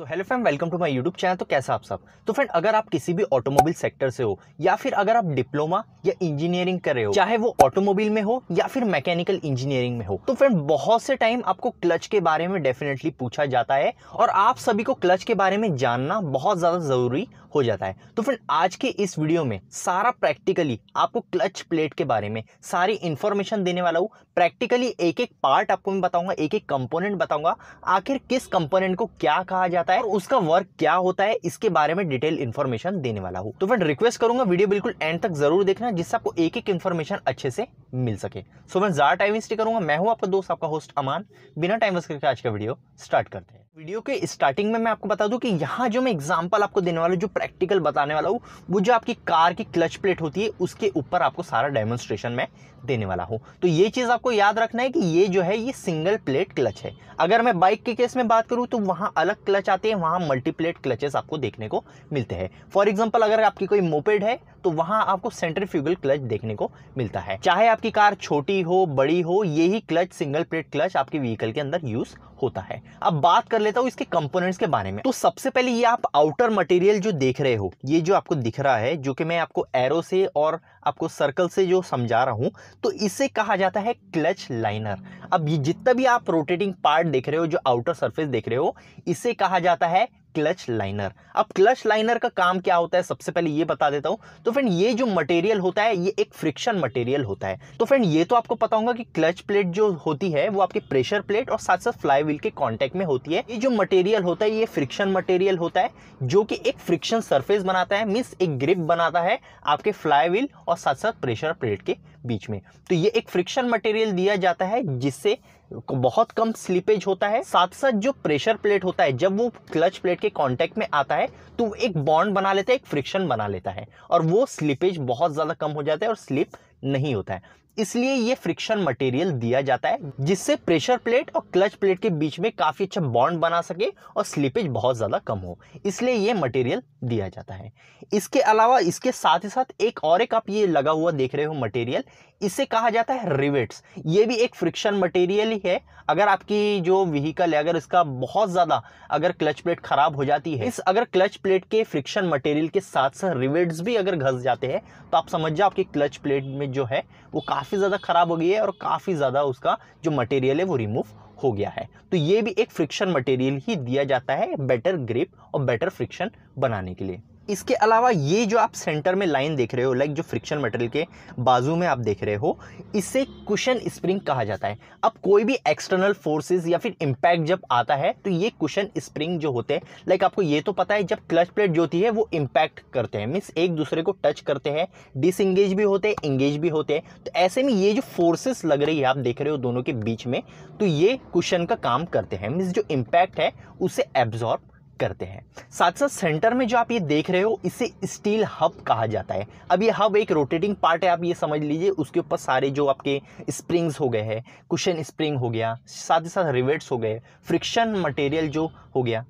so hello friend welcome to my YouTube channel तो कैसा आप सब तो फ्रेंड अगर आप किसी भी ऑटोमोबाइल सेक्टर से हो या फिर अगर आप डिप्लोमा या इंजीनियरिंग कर रहे हो चाहे वो ऑटोमोबाइल में हो या फिर मैकेनिकल इंजीनियरिंग में हो तो फ्रेंड बहुत से टाइम आपको क्लच के बारे में डेफिनेटली पूछा जाता है और आप सभी को क्लच के बारे में जानना बहुत ज़्यादा ज़रूरी हो जाता है तो फ्रेंड आज के इस वीडियो में सारा प्रैक्टिकली आपको क्लच प्लेट के बारे में सारी इंफॉर्मेशन देने वाला हूँ प्रैक्टिकली एक एक पार्ट आपको मैं बताऊंगा एक एक कंपोनेंट बताऊंगा आखिर किस कंपोनेंट को क्या कहा जाता है जाता है और उसका वर्क क्या होता है इसके बारे में डिटेल इन्फॉर्मेशन देने वाला हूँ तो फ्रेंड रिक्वेस्ट करूंगा वीडियो बिल्कुल एंड तक जरूर देखना जिससे आपको एक एक इन्फॉर्मेशन अच्छे से मिल सके सो मैं ज्यादा टाइम वेस्ट करूंगा मैं हूँ आपका दोस्त आपका होस्ट अमान बिना टाइम वेस्ट करके आज का वीडियो स्टार्ट करते हैं वीडियो के स्टार्टिंग में मैं आपको बता दूं कि यहाँ जो मैं एग्जांपल आपको देने वाला हूँ जो प्रैक्टिकल बताने वाला हूँ वो जो आपकी कार की क्लच प्लेट होती है उसके ऊपर आपको सारा डेमोन्स्ट्रेशन मैं देने वाला हूँ तो ये चीज़ आपको याद रखना है कि ये जो है ये सिंगल प्लेट क्लच है अगर मैं बाइक के केस में बात करूँ तो वहाँ अलग क्लच आते हैं वहाँ मल्टीप्लेट क्लचेस आपको देखने को मिलते हैं फॉर एग्जाम्पल अगर आपकी कोई मोपेड है तो वहाँ आपको सेंटर फ्यूगल क्लच देखने को मिलता है चाहे आपकी कार छोटी हो बड़ी हो यही क्लच सिंगल प्लेट क्लच आपके व्हीकल के अंदर यूज़ होता है अब बात कर लेता हूँ इसके कंपोनेंट्स के बारे में तो सबसे पहले ये आप आउटर मटेरियल जो देख रहे हो ये जो आपको दिख रहा है जो कि मैं आपको एरो से और आपको सर्कल से जो समझा रहा हूँ तो इसे कहा जाता है क्लच लाइनर अब ये जितना भी आप रोटेटिंग पार्ट देख रहे हो जो आउटर सर्फेस देख रहे हो इसे कहा जाता है क्लच लाइनर अब क्लच लाइनर का काम क्या होता है सबसे पहले ये बता देता हूँ तो फ्रेंड ये जो मटेरियल होता है ये एक फ्रिक्शन मटेरियल होता है तो फ्रेंड ये तो आपको पता होगा कि क्लच प्लेट जो होती है वो आपके प्रेशर प्लेट और साथ साथ फ्लाई व्हील के कॉन्टैक्ट में होती है ये जो मटेरियल होता है ये फ्रिक्शन मटेरियल होता है जो कि एक फ्रिक्शन सर्फेस बनाता है मीन्स एक ग्रिप बनाता है आपके फ्लाई व्हील और साथ साथ प्रेशर प्लेट के बीच में तो ये एक फ्रिक्शन मटेरियल दिया जाता है जिससे बहुत कम स्लिपेज होता है साथ साथ जो प्रेशर प्लेट होता है जब वो क्लच प्लेट के कांटेक्ट में आता है तो एक बॉन्ड बना लेता है एक फ्रिक्शन बना लेता है और वो स्लिपेज बहुत ज़्यादा कम हो जाता है और स्लिप नहीं होता है इसलिए ये फ्रिक्शन मटेरियल दिया जाता है जिससे प्रेशर प्लेट और क्लच प्लेट के बीच में काफ़ी अच्छा बॉन्ड बना सके और स्लिपेज बहुत ज़्यादा कम हो इसलिए ये मटेरियल दिया जाता है इसके अलावा इसके साथ ही साथ एक और एक आप ये लगा हुआ देख रहे हो मटेरियल इसे कहा जाता है रिवेट्स ये भी एक फ्रिक्शन मटेरियल ही है अगर आपकी जो व्हीकल है अगर इसका बहुत ज़्यादा अगर क्लच प्लेट खराब हो जाती है इस अगर क्लच प्लेट के फ्रिक्शन मटेरियल के साथ साथ रिवेट्स भी अगर घस जाते हैं तो आप समझ जाओ आपकी क्लच प्लेट में इमेज जो है वो काफ़ी ज़्यादा ख़राब हो गई है और काफ़ी ज़्यादा उसका जो मटेरियल है वो रिमूव हो गया है तो ये भी एक फ्रिक्शन मटेरियल ही दिया जाता है बेटर ग्रिप और बेटर फ्रिक्शन बनाने के लिए इसके अलावा ये जो आप सेंटर में लाइन देख रहे हो लाइक जो फ्रिक्शन मटेरियल के बाजू में आप देख रहे हो इसे कुशन स्प्रिंग कहा जाता है अब कोई भी एक्सटर्नल फोर्सेज या फिर इम्पैक्ट जब आता है तो ये कुशन स्प्रिंग जो होते हैं लाइक आपको ये तो पता है जब क्लच प्लेट जो होती है वो इम्पैक्ट करते हैं मीन्स एक दूसरे को टच करते हैं डिसंगेज भी होते हैं इंगेज भी होते हैं तो ऐसे में ये जो फोर्सेस लग रही है आप देख रहे हो दोनों के बीच में तो ये कुशन का काम करते हैं मीन्स जो इम्पैक्ट है उसे एब्जॉर्ब करते हैं साथ साथ सेंटर में जो आप ये देख रहे हो इसे स्टील हब कहा जाता है अब ये हब एक रोटेटिंग पार्ट है आप ये समझ लीजिए उसके ऊपर सारे जो आपके स्प्रिंग्स हो गए हैं कुशन स्प्रिंग हो गया साथ ही साथ रिवेट्स हो गए फ्रिक्शन मटेरियल जो हो गया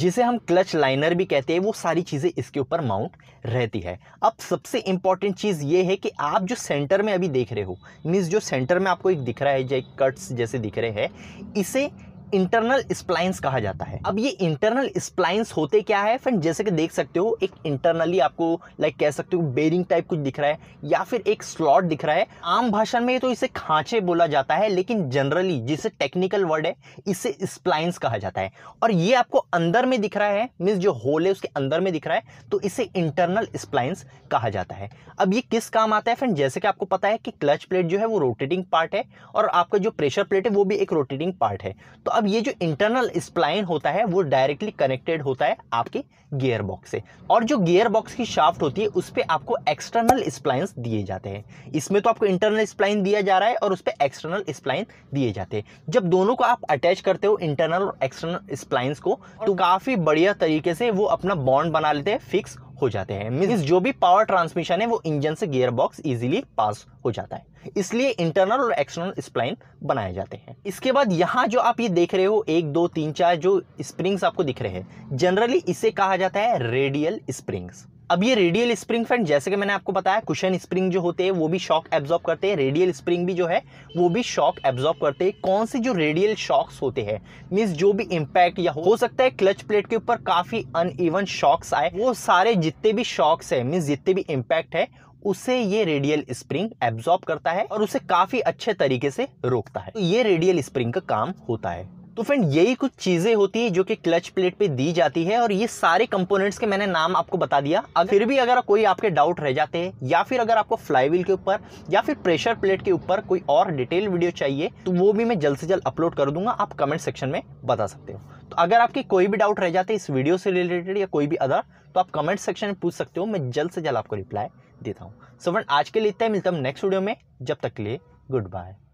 जिसे हम क्लच लाइनर भी कहते हैं वो सारी चीज़ें इसके ऊपर माउंट रहती है अब सबसे इम्पॉर्टेंट चीज़ ये है कि आप जो सेंटर में अभी देख रहे हो मीन्स जो सेंटर में आपको एक दिख रहा है जो कट्स जैसे दिख रहे हैं इसे इंटरनल स्प्लाइंस कहा जाता है अब ये इंटरनल स्प्लाइंस होते क्या है फ्रेंड जैसे कि देख सकते हो एक इंटरनली आपको लाइक कह सकते हो बेरिंग टाइप कुछ दिख रहा है या फिर एक स्लॉट दिख रहा है आम भाषा में तो इसे खांचे बोला जाता है लेकिन जनरली जिसे टेक्निकल वर्ड है इसे स्प्लाइंस कहा जाता है और ये आपको अंदर में दिख रहा है मीन्स जो होल है उसके अंदर में दिख रहा है तो इसे इंटरनल स्प्लाइंस कहा जाता है अब ये किस काम आता है फ्रेंड जैसे कि आपको पता है कि क्लच प्लेट जो है वो रोटेटिंग पार्ट है और आपका जो प्रेशर प्लेट है वो भी एक रोटेटिंग पार्ट है तो अब ये जो इंटरनल स्प्लाइन होता है वो डायरेक्टली कनेक्टेड होता है आपके गियर बॉक्स से और जो गियर बॉक्स की शाफ्ट होती है उस पर आपको एक्सटर्नल स्प्लाइंस दिए जाते हैं इसमें तो आपको इंटरनल स्प्लाइन दिया जा रहा है और उस पर एक्सटर्नल स्प्लाइन दिए जाते हैं जब दोनों को आप अटैच करते हो इंटरनल और एक्सटर्नल स्प्लाइंस को तो काफ़ी बढ़िया तरीके से वो अपना बॉन्ड बना लेते हैं फिक्स हो जाते हैं मीन जो भी पावर ट्रांसमिशन है वो इंजन से गियर बॉक्स इजिली पास हो जाता है इसलिए इंटरनल और एक्सटर्नल स्प्लाइन बनाए जाते हैं इसके बाद यहाँ जो आप ये देख रहे हो एक दो तीन चार जो स्प्रिंग्स आपको दिख रहे हैं जनरली इसे कहा जाता है रेडियल स्प्रिंग्स अब ये रेडियल स्प्रिंग फ्रेंड जैसे कि मैंने आपको बताया कुशन स्प्रिंग जो होते हैं वो भी शॉक एब्जॉर्ब करते हैं रेडियल स्प्रिंग भी जो है वो भी शॉक एब्जॉर्ब करते हैं कौन से जो रेडियल शॉक्स होते हैं मीन्स जो भी इम्पैक्ट या हो सकता है क्लच प्लेट के ऊपर काफ़ी अनइवन शॉक्स आए वो सारे जितने भी शॉक्स है मीन्स जितने भी इम्पैक्ट है उसे ये रेडियल स्प्रिंग एब्जॉर्ब करता है और उसे काफ़ी अच्छे तरीके से रोकता है तो ये रेडियल स्प्रिंग का काम होता है तो फ्रेंड यही कुछ चीज़ें होती है जो कि क्लच प्लेट पे दी जाती है और ये सारे कंपोनेंट्स के मैंने नाम आपको बता दिया अगर फिर भी अगर कोई आपके डाउट रह जाते हैं या फिर अगर आपको फ्लाईवील के ऊपर या फिर प्रेशर प्लेट के ऊपर कोई और डिटेल वीडियो चाहिए तो वो भी मैं जल्द से जल्द अपलोड कर दूंगा आप कमेंट सेक्शन में बता सकते हो तो अगर आपके कोई भी डाउट रह जाते इस वीडियो से रिलेटेड या कोई भी अदर तो आप कमेंट सेक्शन में पूछ सकते हो मैं जल्द से जल्द आपको रिप्लाई देता हूँ सो फ्रेंड आज के लिए इतना मिलता हूँ नेक्स्ट वीडियो में जब तक के लिए गुड बाय